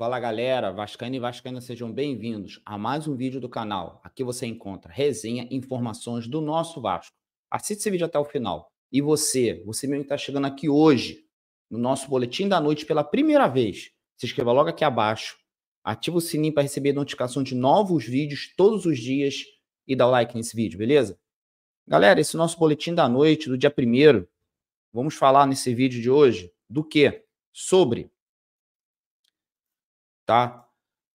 Fala galera, Vascaína e Vascaína sejam bem-vindos a mais um vídeo do canal. Aqui você encontra resenha e informações do nosso Vasco. Assista esse vídeo até o final. E você, você mesmo que está chegando aqui hoje, no nosso Boletim da Noite pela primeira vez, se inscreva logo aqui abaixo, ativa o sininho para receber notificação de novos vídeos todos os dias e dá o like nesse vídeo, beleza? Galera, esse é nosso Boletim da Noite do dia primeiro. vamos falar nesse vídeo de hoje do que? Sobre tá?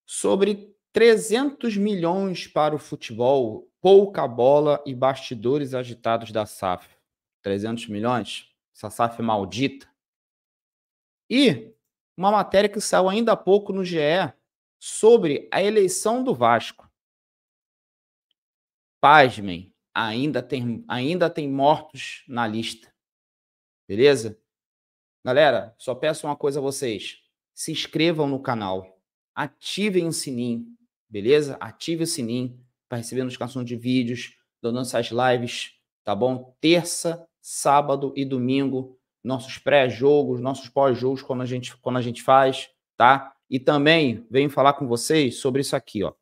Sobre 300 milhões para o futebol, pouca bola e bastidores agitados da SAF. 300 milhões? Essa SAF é maldita. E uma matéria que saiu ainda há pouco no GE sobre a eleição do Vasco. Pasmem, ainda tem, ainda tem mortos na lista. Beleza? Galera, só peço uma coisa a vocês. Se inscrevam no canal ativem o sininho, beleza? Ative o sininho para receber notificação de vídeos das nossas lives, tá bom? Terça, sábado e domingo, nossos pré-jogos, nossos pós-jogos quando a gente quando a gente faz, tá? E também venho falar com vocês sobre isso aqui, ó.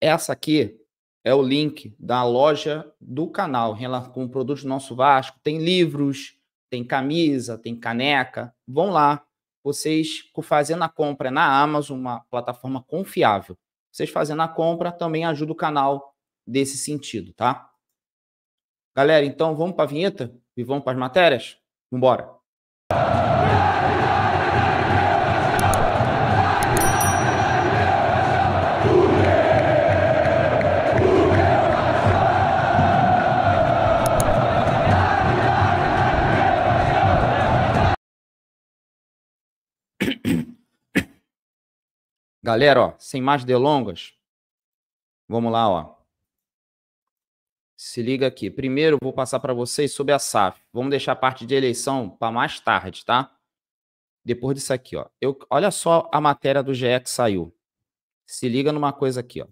Essa aqui é o link da loja do canal com produtos do nosso Vasco. Tem livros, tem camisa, tem caneca. Vão lá, vocês fazendo a compra na Amazon, uma plataforma confiável, vocês fazendo a compra também ajuda o canal desse sentido, tá? Galera, então vamos para a vinheta e vamos para as matérias? Vamos embora. Galera, ó, sem mais delongas, vamos lá, ó. Se liga aqui. Primeiro, vou passar para vocês sobre a SAF. Vamos deixar a parte de eleição para mais tarde, tá? Depois disso aqui, ó. Eu, olha só a matéria do GE que saiu. Se liga numa coisa aqui, ó.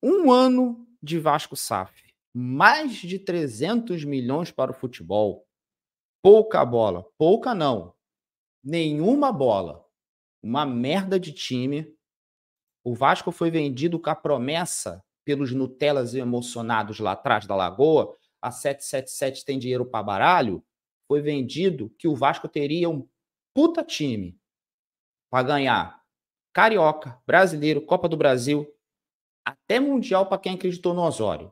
Um ano de Vasco SAF. Mais de 300 milhões para o futebol. Pouca bola. Pouca não. Nenhuma bola uma merda de time. O Vasco foi vendido com a promessa pelos Nutelas emocionados lá atrás da Lagoa. A 777 tem dinheiro para baralho. Foi vendido que o Vasco teria um puta time para ganhar Carioca, Brasileiro, Copa do Brasil, até Mundial para quem acreditou no Osório.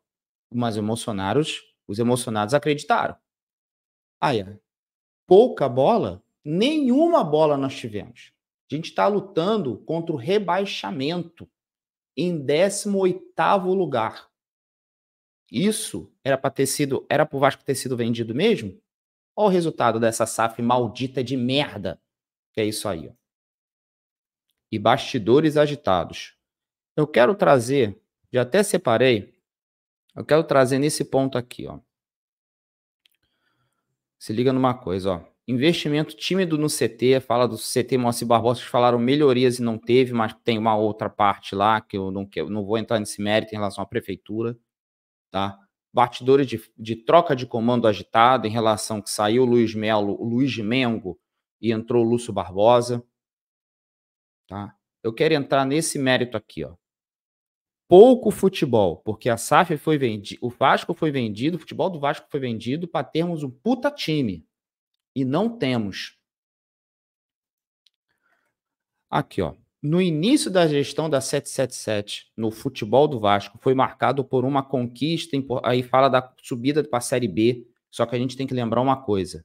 Mas emocionados, os emocionados acreditaram. Aí, pouca bola, nenhuma bola nós tivemos. A gente está lutando contra o rebaixamento em 18 lugar. Isso era para ter sido, era para o Vasco ter sido vendido mesmo? Olha o resultado dessa SAF maldita de merda. Que é isso aí. Ó. E bastidores agitados. Eu quero trazer, já até separei, eu quero trazer nesse ponto aqui, ó. Se liga numa coisa, ó investimento tímido no CT, fala do CT Moacir Barbosa, que falaram melhorias e não teve, mas tem uma outra parte lá, que eu não, que eu não vou entrar nesse mérito em relação à prefeitura, tá? Batidores de, de troca de comando agitado em relação que saiu Luiz Melo, Luiz Mengo e entrou Lúcio Barbosa, tá? Eu quero entrar nesse mérito aqui, ó. Pouco futebol, porque a SAF foi vendida, o Vasco foi vendido, o futebol do Vasco foi vendido para termos um puta time e não temos. Aqui, ó. No início da gestão da 777 no futebol do Vasco, foi marcado por uma conquista. Aí fala da subida para a Série B. Só que a gente tem que lembrar uma coisa.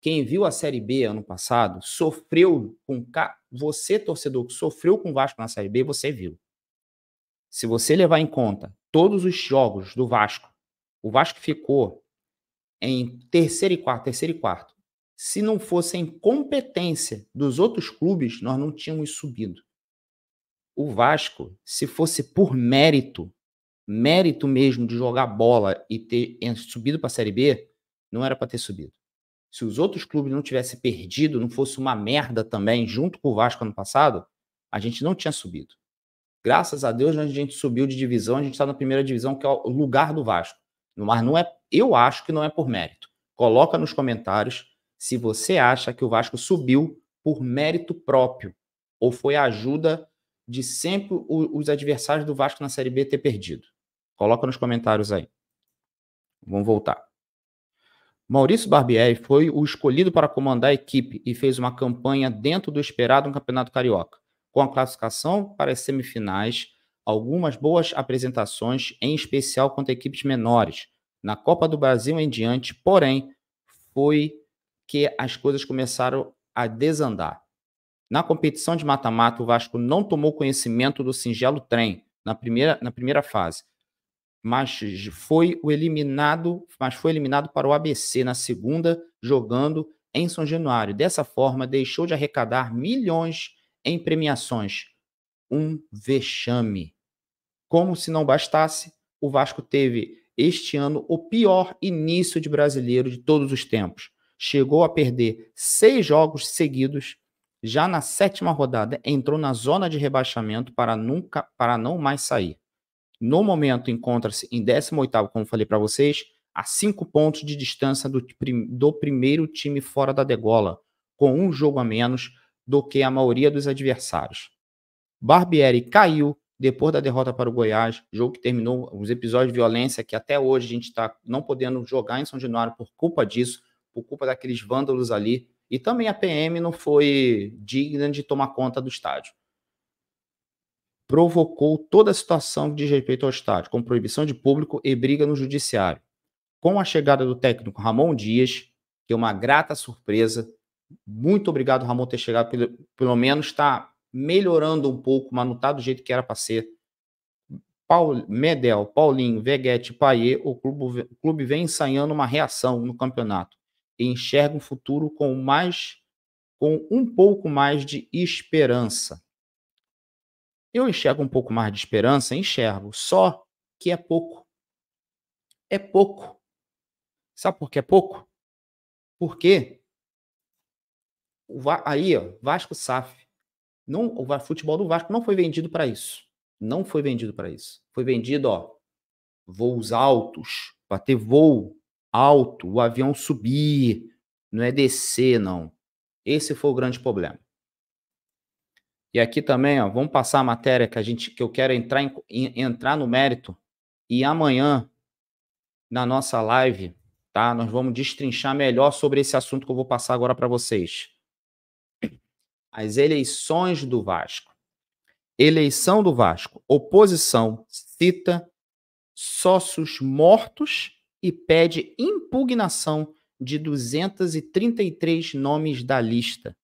Quem viu a Série B ano passado sofreu com. Você, torcedor, que sofreu com o Vasco na Série B, você viu. Se você levar em conta todos os jogos do Vasco, o Vasco ficou em terceiro e quarto, terceiro e quarto. Se não fosse a incompetência dos outros clubes, nós não tínhamos subido. O Vasco, se fosse por mérito, mérito mesmo de jogar bola e ter subido para a Série B, não era para ter subido. Se os outros clubes não tivessem perdido, não fosse uma merda também, junto com o Vasco ano passado, a gente não tinha subido. Graças a Deus, a gente subiu de divisão, a gente está na primeira divisão, que é o lugar do Vasco. Mas não é, eu acho que não é por mérito. Coloca nos comentários se você acha que o Vasco subiu por mérito próprio ou foi a ajuda de sempre os adversários do Vasco na Série B ter perdido. Coloca nos comentários aí. Vamos voltar. Maurício Barbieri foi o escolhido para comandar a equipe e fez uma campanha dentro do esperado no Campeonato Carioca, com a classificação para as semifinais algumas boas apresentações, em especial contra equipes menores, na Copa do Brasil em diante, porém, foi que as coisas começaram a desandar. Na competição de mata-mata, o Vasco não tomou conhecimento do singelo trem na primeira, na primeira fase, mas foi o eliminado, mas foi eliminado para o ABC na segunda, jogando em São Januário. Dessa forma, deixou de arrecadar milhões em premiações. Um vexame. Como se não bastasse, o Vasco teve este ano o pior início de brasileiro de todos os tempos. Chegou a perder seis jogos seguidos. Já na sétima rodada, entrou na zona de rebaixamento para nunca, para não mais sair. No momento, encontra-se em 18 como falei para vocês, a cinco pontos de distância do, do primeiro time fora da degola, com um jogo a menos do que a maioria dos adversários. Barbieri caiu depois da derrota para o Goiás, jogo que terminou os episódios de violência que até hoje a gente está não podendo jogar em São Januário por culpa disso, por culpa daqueles vândalos ali. E também a PM não foi digna de tomar conta do estádio. Provocou toda a situação de respeito ao estádio, com proibição de público e briga no judiciário. Com a chegada do técnico Ramon Dias, que é uma grata surpresa, muito obrigado, Ramon, ter chegado, pelo, pelo menos está melhorando um pouco, mas não está do jeito que era para ser. Paul, Medel, Paulinho, Veguete, Paier, o clube, o clube vem ensaiando uma reação no campeonato e enxerga um futuro com mais com um pouco mais de esperança. Eu enxergo um pouco mais de esperança, enxergo, só que é pouco. É pouco. Sabe por que é pouco? Porque aí, ó, Vasco SAF não, o futebol do Vasco não foi vendido para isso. Não foi vendido para isso. Foi vendido, ó, voos altos, para ter voo alto, o avião subir, não é descer, não. Esse foi o grande problema. E aqui também, ó, vamos passar a matéria que a gente que eu quero entrar em, entrar no mérito e amanhã na nossa live, tá? Nós vamos destrinchar melhor sobre esse assunto que eu vou passar agora para vocês as eleições do Vasco. Eleição do Vasco. Oposição cita sócios mortos e pede impugnação de 233 nomes da lista.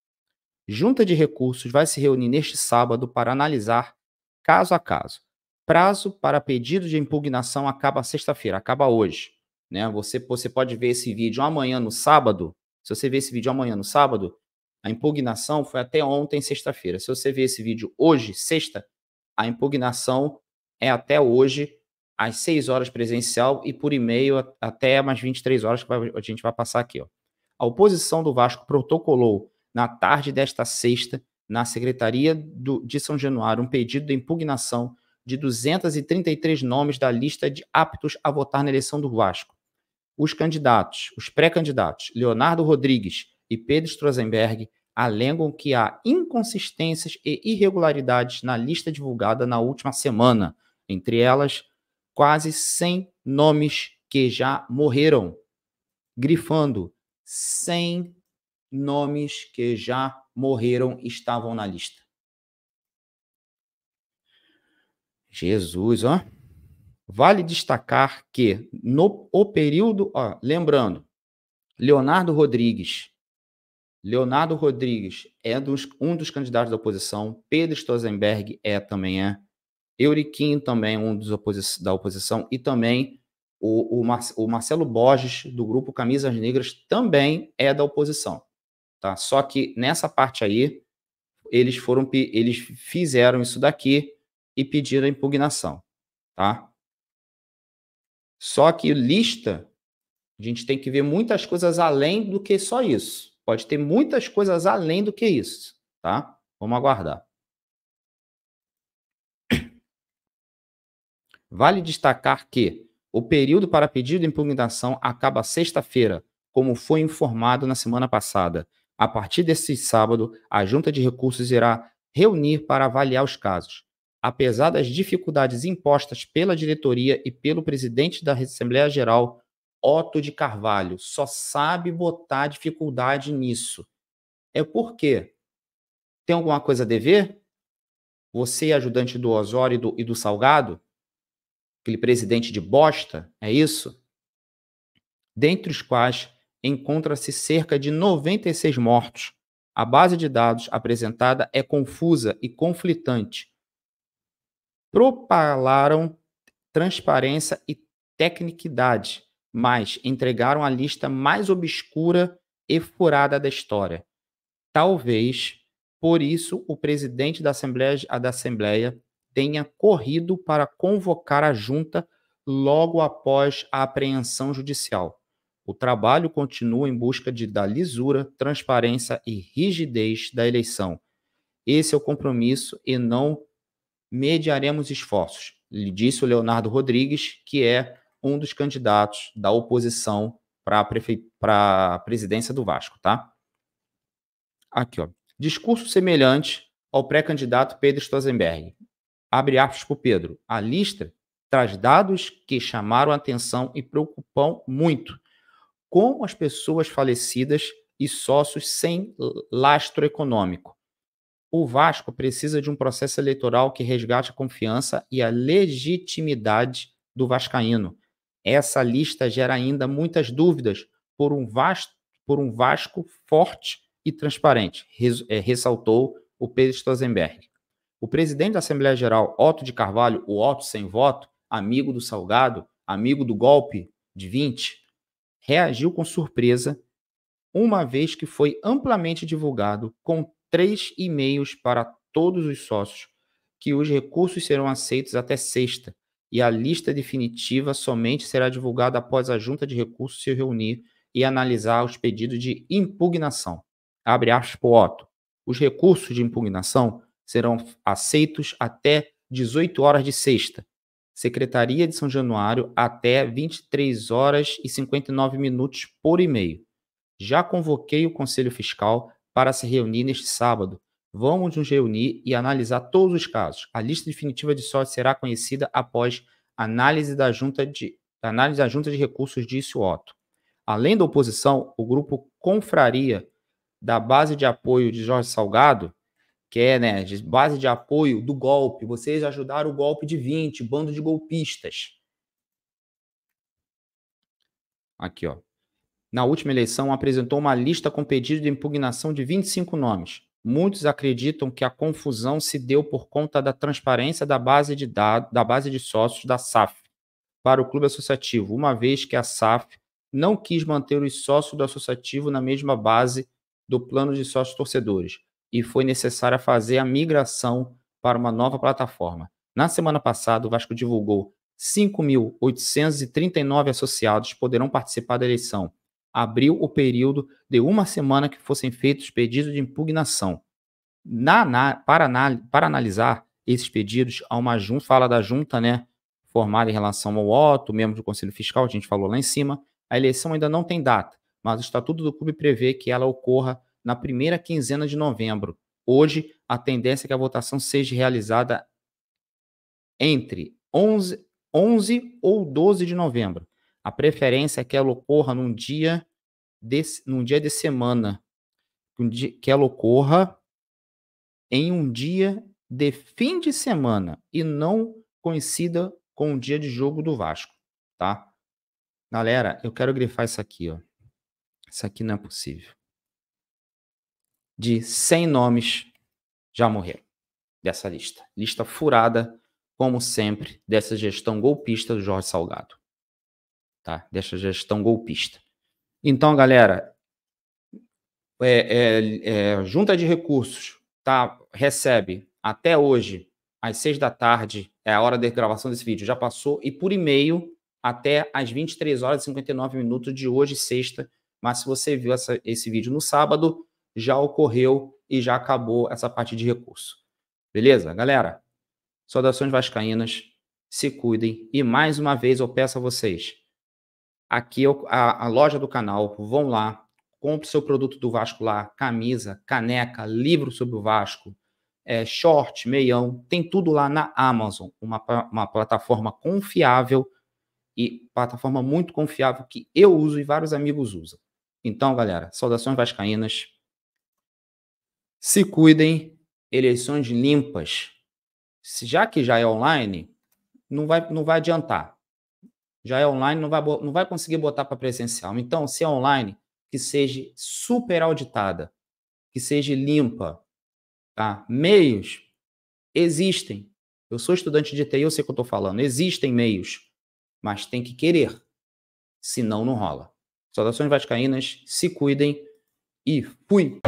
Junta de Recursos vai se reunir neste sábado para analisar caso a caso. Prazo para pedido de impugnação acaba sexta-feira, acaba hoje. Né? Você, você pode ver esse vídeo amanhã no sábado. Se você ver esse vídeo amanhã no sábado, a impugnação foi até ontem, sexta-feira. Se você ver esse vídeo hoje, sexta, a impugnação é até hoje, às 6 horas presencial e por e-mail até mais 23 horas que a gente vai passar aqui. Ó. A oposição do Vasco protocolou na tarde desta sexta, na Secretaria do, de São Januário, um pedido de impugnação de 233 nomes da lista de aptos a votar na eleição do Vasco. Os candidatos, os pré-candidatos, Leonardo Rodrigues, e Pedro Strozenberg alegam que há inconsistências e irregularidades na lista divulgada na última semana, entre elas quase 100 nomes que já morreram. Grifando, 100 nomes que já morreram estavam na lista. Jesus, ó. Vale destacar que no o período, ó, lembrando, Leonardo Rodrigues, Leonardo Rodrigues é dos, um dos candidatos da oposição, Pedro Stosenberg é também é, Euriquim também é um dos oposi da oposição e também o, o, Mar o, Marcelo Borges do grupo Camisas Negras também é da oposição, tá? Só que nessa parte aí eles foram eles fizeram isso daqui e pediram a impugnação, tá? Só que lista a gente tem que ver muitas coisas além do que só isso. Pode ter muitas coisas além do que isso, tá? Vamos aguardar. Vale destacar que o período para pedido de impugnação acaba sexta-feira, como foi informado na semana passada. A partir desse sábado, a Junta de Recursos irá reunir para avaliar os casos. Apesar das dificuldades impostas pela diretoria e pelo presidente da Assembleia Geral, Otto de Carvalho só sabe botar dificuldade nisso. É por quê? Tem alguma coisa a dever? Você ajudante do Osório e do, e do Salgado? Aquele presidente de bosta, é isso? Dentre os quais encontra-se cerca de 96 mortos. A base de dados apresentada é confusa e conflitante. Propalaram transparência e tecnicidade mas entregaram a lista mais obscura e furada da história. Talvez por isso o presidente da Assembleia, da Assembleia tenha corrido para convocar a junta logo após a apreensão judicial. O trabalho continua em busca de, da lisura, transparência e rigidez da eleição. Esse é o compromisso e não mediaremos esforços, lhe disse o Leonardo Rodrigues, que é um dos candidatos da oposição para a prefe... presidência do Vasco, tá? Aqui, ó. Discurso semelhante ao pré-candidato Pedro Stosenberg. Abre aspas para o Pedro. A lista traz dados que chamaram atenção e preocupam muito, como as pessoas falecidas e sócios sem lastro econômico. O Vasco precisa de um processo eleitoral que resgate a confiança e a legitimidade do vascaíno, essa lista gera ainda muitas dúvidas por um, vasto, por um Vasco forte e transparente, eh, ressaltou o Pedro Stosenberg. O presidente da Assembleia Geral, Otto de Carvalho, o Otto sem voto, amigo do Salgado, amigo do golpe de 20, reagiu com surpresa, uma vez que foi amplamente divulgado com três e-mails para todos os sócios que os recursos serão aceitos até sexta, e a lista definitiva somente será divulgada após a junta de recursos se reunir e analisar os pedidos de impugnação. Abre aspas Otto. Os recursos de impugnação serão aceitos até 18 horas de sexta. Secretaria de São Januário até 23 horas e 59 minutos por e-mail. Já convoquei o Conselho Fiscal para se reunir neste sábado Vamos nos reunir e analisar todos os casos. A lista definitiva de sócios será conhecida após análise da junta de, análise da junta de recursos, disse Otto. Além da oposição, o grupo Confraria da base de apoio de Jorge Salgado, que é né, de base de apoio do golpe, vocês ajudaram o golpe de 20, bando de golpistas. Aqui, ó. Na última eleição, apresentou uma lista com pedido de impugnação de 25 nomes. Muitos acreditam que a confusão se deu por conta da transparência da base de dados, da base de sócios da SAF para o clube associativo, uma vez que a SAF não quis manter os sócios do associativo na mesma base do plano de sócios torcedores e foi necessária fazer a migração para uma nova plataforma. Na semana passada, o Vasco divulgou 5.839 associados poderão participar da eleição abriu o período de uma semana que fossem feitos pedidos de impugnação. Na, na, para, na, para, analisar esses pedidos, há uma junta, fala da junta, né? Formada em relação ao voto, membro do Conselho Fiscal, a gente falou lá em cima. A eleição ainda não tem data, mas o Estatuto do Clube prevê que ela ocorra na primeira quinzena de novembro. Hoje, a tendência é que a votação seja realizada entre 11, 11 ou 12 de novembro. A preferência é que ela ocorra num dia de, num dia de semana, que ela ocorra em um dia de fim de semana e não coincida com o dia de jogo do Vasco, tá? Galera, eu quero grifar isso aqui, ó. Isso aqui não é possível. De 100 nomes, já morreram dessa lista. Lista furada, como sempre, dessa gestão golpista do Jorge Salgado tá? dessa gestão golpista. Então, galera, é, é, é, junta de recursos tá? recebe até hoje, às seis da tarde, é a hora da gravação desse vídeo, já passou, e por e-mail até às 23 horas e 59 minutos de hoje, sexta. Mas se você viu essa, esse vídeo no sábado, já ocorreu e já acabou essa parte de recurso. Beleza, galera? Saudações vascaínas, se cuidem e mais uma vez eu peço a vocês, Aqui é a, a loja do canal, vão lá, compre seu produto do Vasco lá, camisa, caneca, livro sobre o Vasco, é, short, meião, tem tudo lá na Amazon, uma, uma plataforma confiável e plataforma muito confiável que eu uso e vários amigos usam. Então, galera, saudações vascaínas. Se cuidem, eleições limpas. Já que já é online, não vai, não vai adiantar já é online, não vai, não vai conseguir botar para presencial. Então, se é online, que seja super auditada, que seja limpa. Tá? Meios existem. Eu sou estudante de TI, eu sei o que eu estou falando. Existem meios, mas tem que querer. Senão, não rola. Saudações vascaínas, se cuidem e fui!